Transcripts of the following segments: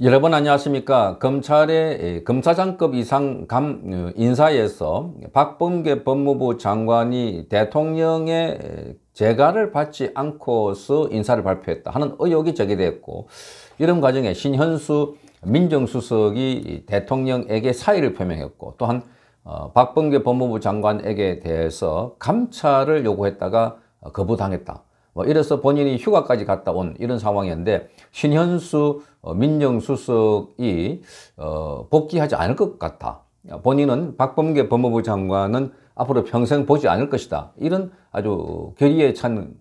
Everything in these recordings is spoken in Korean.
여러분 안녕하십니까 검찰의 예, 검사장급 이상 감 어, 인사에서 박범계 법무부 장관이 대통령의 예, 재가를 받지 않고서 인사를 발표했다 하는 의혹이 제기됐고 이런 과정에 신현수 민정수석이 대통령에게 사의를 표명했고 또한 어, 박범계 법무부 장관에게 대해서 감찰을 요구했다가 거부당했다 뭐 이래서 본인이 휴가까지 갔다 온 이런 상황이었는데 신현수 어, 민정수석이 어, 복귀하지 않을 것 같아. 본인은 박범계 법무부 장관은 앞으로 평생 보지 않을 것이다. 이런 아주 결의에 찬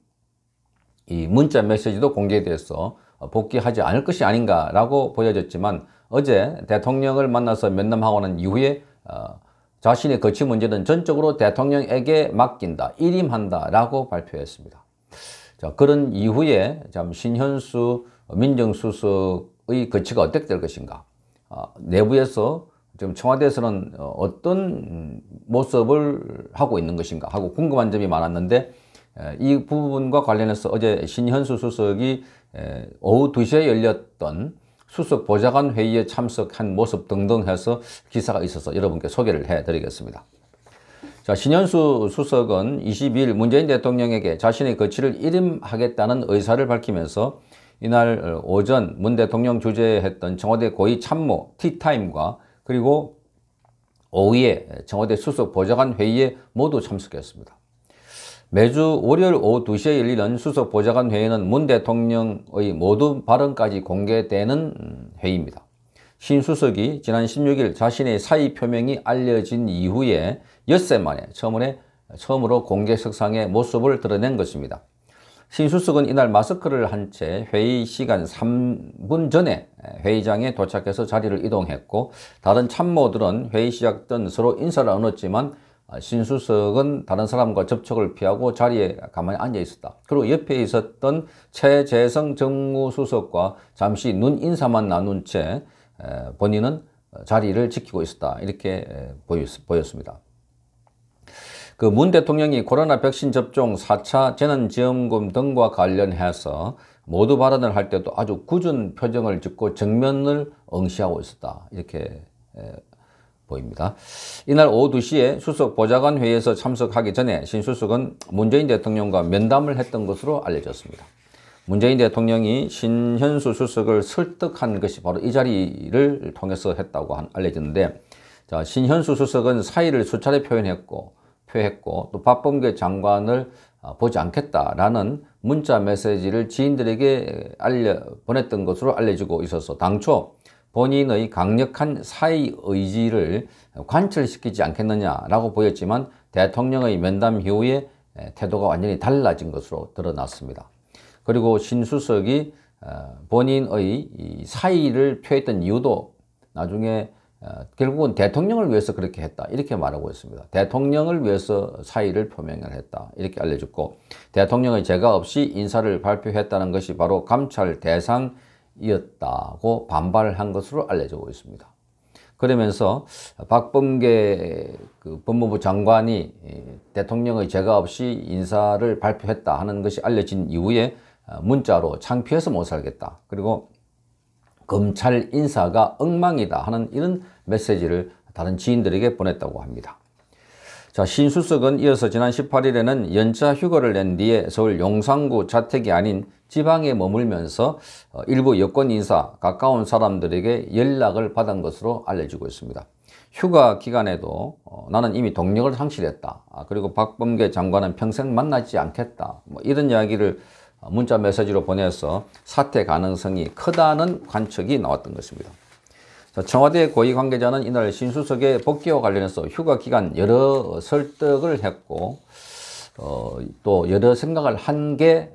이 문자 메시지도 공개돼서 복귀하지 않을 것이 아닌가라고 보여졌지만 어제 대통령을 만나서 면담하고 난 이후에 어, 자신의 거취 문제는 전적으로 대통령에게 맡긴다, 일임한다라고 발표했습니다. 자, 그런 이후에 참 신현수 민정수석의 거치가 어떻게 될 것인가. 아, 내부에서 지금 청와대에서는 어, 어떤 음, 모습을 하고 있는 것인가 하고 궁금한 점이 많았는데 이 부분과 관련해서 어제 신현수 수석이 오후 2시에 열렸던 수석 보좌관 회의에 참석한 모습 등등 해서 기사가 있어서 여러분께 소개를 해드리겠습니다. 자, 신현수 수석은 22일 문재인 대통령에게 자신의 거취를 일임하겠다는 의사를 밝히면서 이날 어, 오전 문 대통령 주재했던 청와대 고위 참모 티타임과 그리고 오후에 청와대 수석 보좌관 회의에 모두 참석했습니다. 매주 월요일 오후 2시에 열리는 수석 보좌관 회의는 문 대통령의 모든 발언까지 공개되는 회의입니다. 신수석이 지난 16일 자신의 사의 표명이 알려진 이후에 엿새 만에 처음에, 처음으로 공개석상의 모습을 드러낸 것입니다. 신수석은 이날 마스크를 한 채 회의 시간 3분 전에 회의장에 도착해서 자리를 이동했고 다른 참모들은 회의 시작 전 서로 인사를 나눴지만 신수석은 다른 사람과 접촉을 피하고 자리에 가만히 앉아 있었다. 그리고 옆에 있었던 최재성 정무수석과 잠시 눈 인사만 나눈 채 본인은 자리를 지키고 있었다 이렇게 보였습니다. 그 문 대통령이 코로나 백신 접종 4차 재난지원금 등과 관련해서 모두 발언을 할 때도 아주 굳은 표정을 짓고 정면을 응시하고 있었다 이렇게 보입니다. 이날 오후 2시에 수석 보좌관 회의에서 참석하기 전에 신 수석은 문재인 대통령과 면담을 했던 것으로 알려졌습니다. 문재인 대통령이 신현수 수석을 설득한 것이 바로 이 자리를 통해서 했다고 알려졌는데 자, 신현수 수석은 사의를 수차례 표현했고 표했고 또 박범계 장관을 아, 보지 않겠다라는 문자 메시지를 지인들에게 알려 보냈던 것으로 알려지고 있어서 당초 본인의 강력한 사의 의지를 관철시키지 않겠느냐라고 보였지만 대통령의 면담 이후에 태도가 완전히 달라진 것으로 드러났습니다. 그리고 신수석이 어, 본인의 사의를 표했던 이유도 나중에 어, 결국은 대통령을 위해서 그렇게 했다 이렇게 말하고 있습니다. 대통령을 위해서 사의를 표명을 했다 이렇게 알려졌고 대통령의 제가 없이 인사를 발표했다는 것이 바로 감찰 대상이었다고 반발한 것으로 알려지고 있습니다. 그러면서 박범계 그 법무부 장관이 대통령의 제가 없이 인사를 발표했다 하는 것이 알려진 이후에 어, 문자로 창피해서 못 살겠다. 그리고 검찰 인사가 엉망이다 하는 이런 메시지를 다른 지인들에게 보냈다고 합니다. 자, 신수석은 이어서 지난 18일에는 연차 휴거를낸 뒤에 서울 용산구 자택이 아닌 지방에 머물면서 어, 일부 여권 인사 가까운 사람들에게 연락을 받은 것으로 알려지고 있습니다. 휴가 기간에도 어, 나는 이미 동력을 상실했다. 아, 그리고 박범계 장관은 평생 만나지 않겠다. 뭐 이런 이야기를 어, 문자 메시지로 보내서 사퇴 가능성이 크다는 관측이 나왔던 것입니다. 청와대 고위 관계자는 이날 신수석의 복귀와 관련해서 휴가 기간 여러 설득을 했고 어, 또 여러 생각을 한 게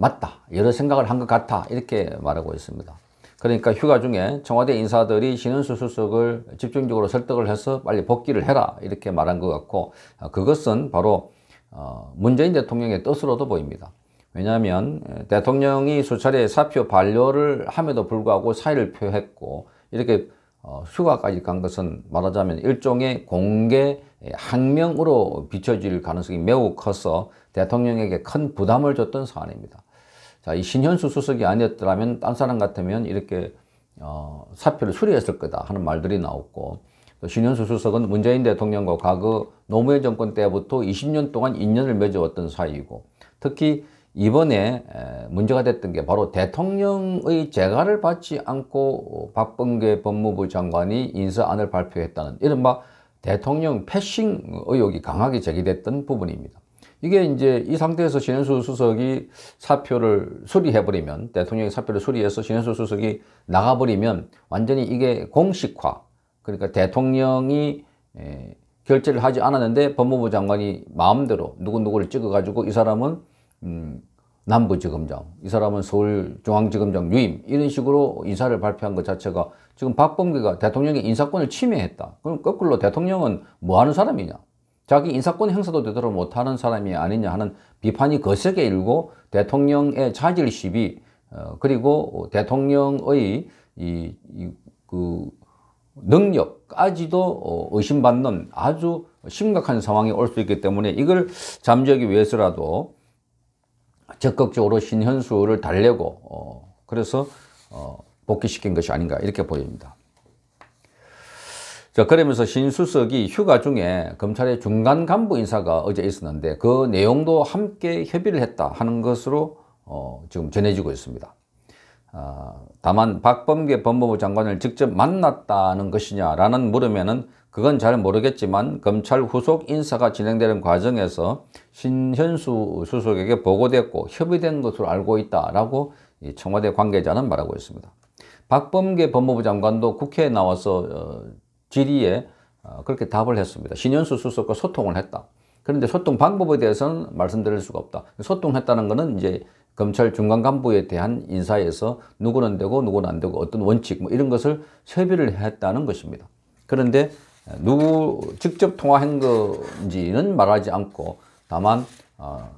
맞다, 여러 생각을 한 것 같아 이렇게 말하고 있습니다. 그러니까 휴가 중에 청와대 인사들이 신은수 수석을 집중적으로 설득을 해서 빨리 복귀를 해라 이렇게 말한 것 같고 아, 그것은 바로 어, 문재인 대통령의 뜻으로도 보입니다. 왜냐하면 대통령이 수차례 사표 반려를 함에도 불구하고 사의를 표했고 이렇게 어, 휴가까지 간 것은 말하자면 일종의 공개 항명으로 비춰질 가능성이 매우 커서 대통령에게 큰 부담을 줬던 사안입니다. 자, 이 신현수 수석이 아니었더라면 딴 사람 같으면 이렇게 어, 사표를 수리했을 거다 하는 말들이 나왔고 신현수수석은 문재인 대통령과 과거 노무현 정권 때부터 20년 동안 인연을 맺어왔던 사이이고 특히 이번에 문제가 됐던 게 바로 대통령의 재가를 받지 않고 박범계 법무부 장관이 인사안을 발표했다는 이른바 대통령 패싱 의혹이 강하게 제기됐던 부분입니다. 이게 이제 이 상태에서 신현수 수석이 사표를 수리해버리면 대통령이 사표를 수리해서 신현수 수석이 나가버리면 완전히 이게 공식화 그러니까 대통령이 에, 예, 결재를 하지 않았는데 법무부 장관이 마음대로 누구누구를 찍어가지고 이 사람은 음, 남부지검장, 이 사람은 서울중앙지검장 유임 이런 식으로 인사를 발표한 것 자체가 지금 박범계가 대통령의 인사권을 침해했다. 그럼 거꾸로 대통령은 뭐 하는 사람이냐? 자기 인사권 행사도 되도록 못하는 사람이 아니냐 하는 비판이 거세게 일고 대통령의 자질 시비 어, 그리고 대통령의 이, 이, 그 능력까지도 어, 의심받는 아주 심각한 상황이 올 수 있기 때문에 이걸 잠재우기 위해서라도 적극적으로 신현수를 달래고 어, 그래서 어, 복귀시킨 것이 아닌가 이렇게 보입니다. 자 그러면서 신수석이 휴가 중에 검찰의 중간 간부 인사가 어제 있었는데 그 내용도 함께 협의를 했다 하는 것으로 지금 전해지고 있습니다. 어, 다만 박범계 법무부 장관을 직접 만났다는 것이냐라는 물음에는 그건 잘 모르겠지만 검찰 후속 인사가 진행되는 과정에서 신현수 수석에게 보고됐고 협의된 것으로 알고 있다라고 이 청와대 관계자는 말하고 있습니다. 박범계 법무부 장관도 국회에 나와서 어, 질의에 어, 그렇게 답을 했습니다. 신현수 수석과 소통을 했다. 그런데 소통 방법에 대해서는 말씀드릴 수가 없다. 소통했다는 것은 이제 검찰 중간 간부에 대한 인사에서 누구는 되고 누구는 안 되고 어떤 원칙 뭐 이런 것을 협의를 했다는 것입니다. 그런데 누구 직접 통화한 건지는 말하지 않고 다만 어,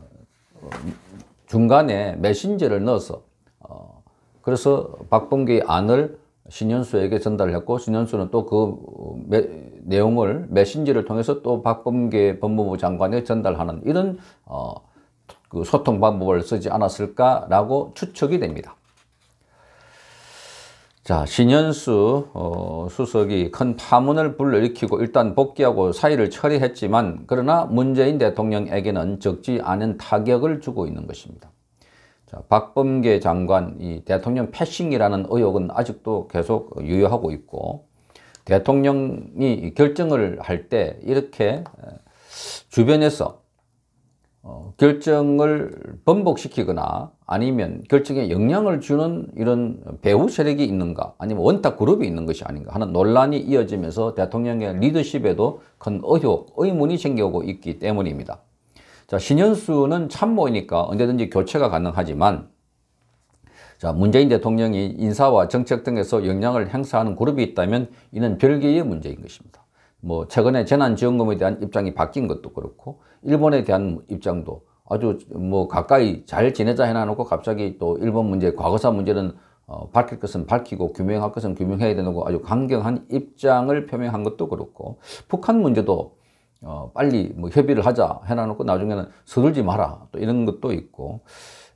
중간에 메신저를 넣어서 어, 그래서 박범계의 안을 신현수에게 전달 했고 신현수는 또 그 내용을 메신저를 통해서 또 박범계 법무부 장관에 전달하는 이런 어, 그 소통 방법을 쓰지 않았을까라고 추측이 됩니다. 자, 신현수 어, 수석이 큰 파문을 불러일으키고 일단 복귀하고 사의를 처리했지만 그러나 문재인 대통령에게는 적지 않은 타격을 주고 있는 것입니다. 자, 박범계 장관 이 대통령 패싱이라는 의혹은 아직도 계속 유효하고 있고 대통령이 결정을 할 때 이렇게 주변에서 어, 결정을 번복시키거나 아니면 결정에 영향을 주는 이런 배후 세력이 있는가 아니면 원탁 그룹이 있는 것이 아닌가 하는 논란이 이어지면서 대통령의 리더십에도 큰 의혹, 의문이 생겨오고 있기 때문입니다. 자, 신현수는 참모이니까 언제든지 교체가 가능하지만 자, 문재인 대통령이 인사와 정책 등에서 영향을 행사하는 그룹이 있다면 이는 별개의 문제인 것입니다. 뭐 최근에 재난지원금에 대한 입장이 바뀐 것도 그렇고 일본에 대한 입장도 아주 뭐 가까이 잘 지내자 해놔놓고 갑자기 또 일본 문제, 과거사 문제는 어, 밝힐 것은 밝히고 규명할 것은 규명해야 되는 거 아주 강경한 입장을 표명한 것도 그렇고 북한 문제도 어, 빨리 뭐 협의를 하자 해놔놓고 나중에는 서둘지 마라 또 이런 것도 있고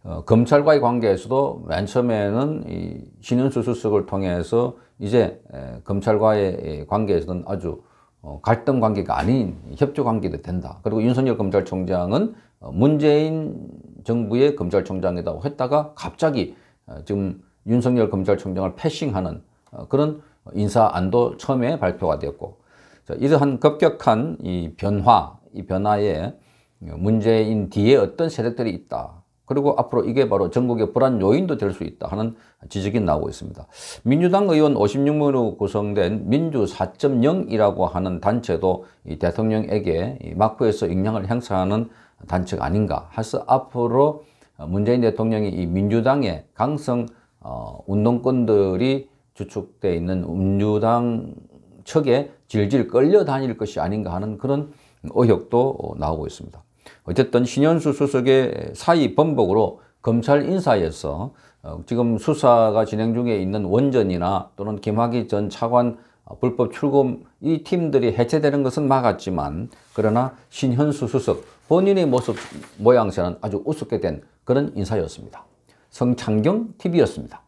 어, 검찰과의 관계에서도 맨 처음에는 이 신현수 수석을 통해서 이제 에, 검찰과의 관계에서는 아주 어, 갈등 관계가 아닌 협조 관계도 된다. 그리고 윤석열 검찰총장은 어, 문재인 정부의 검찰총장이라고 했다가 갑자기 어, 지금 윤석열 검찰총장을 패싱하는 어, 그런 인사 안도 처음에 발표가 되었고 자, 이러한 급격한 이 변화, 이 변화에 문재인 뒤에 어떤 세력들이 있다. 그리고 앞으로 이게 바로 전국의 불안 요인도 될 수 있다 하는 지적이 나오고 있습니다. 민주당 의원 56명으로 구성된 민주 4.0이라고 하는 단체도 이 대통령에게 이마크에서 영향을 행사하는 단체가 아닌가 해서 앞으로 문재인 대통령이 이 민주당의 강성 어, 운동권들이 주축돼 있는 민주당 측에 질질 끌려다닐 것이 아닌가 하는 그런 의혹도 나오고 있습니다. 어쨌든 신현수 수석의 사의 번복으로 검찰 인사에서 어, 지금 수사가 진행 중에 있는 원전이나 또는 김학의 전 차관 어, 불법 출금 이 팀들이 해체되는 것은 막았지만 그러나 신현수 수석 본인의 모습 모양새는 아주 우습게 된 그런 인사였습니다. 성창경 TV였습니다.